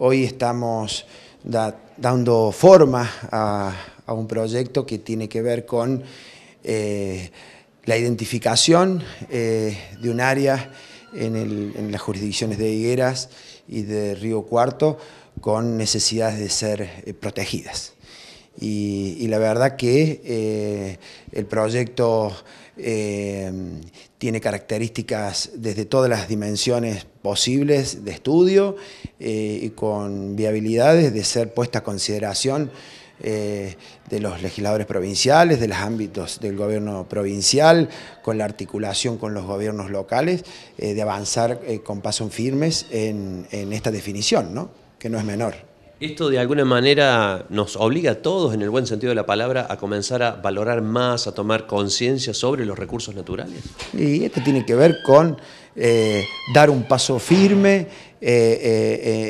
Hoy estamos dando forma a, un proyecto que tiene que ver con eh, la identificación eh, de un área en, en, las jurisdicciones de Higueras y de Río Cuarto con necesidades de ser eh, protegidas y, la verdad que eh, el proyecto eh, tiene características desde todas las dimensiones posibles de estudio eh, y con viabilidades de ser puesta a consideración de los legisladores provinciales, de los ámbitos del gobierno provincial, con la articulación con los gobiernos locales, de avanzar con pasos firmes en, esta definición, que no es menor. Esto de alguna manera nos obliga a todos, en el buen sentido de la palabra, a comenzar a valorar más, a tomar conciencia sobre los recursos naturales. Y esto tiene que ver con eh, dar un paso firme eh,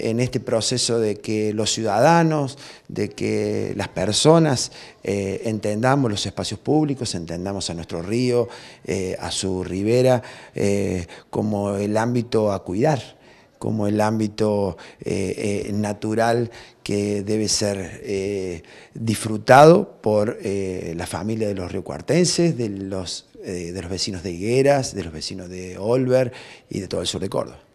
eh, en este proceso de que los ciudadanos, de que las personas entendamos los espacios públicos, entendamos a nuestro río, a su ribera, como el ámbito a cuidar como el ámbito eh, eh, natural que debe ser eh, disfrutado por la familia de los riocuartenses, de los, de los vecinos de Higueras, de los vecinos de Olver y de todo el sur de Córdoba.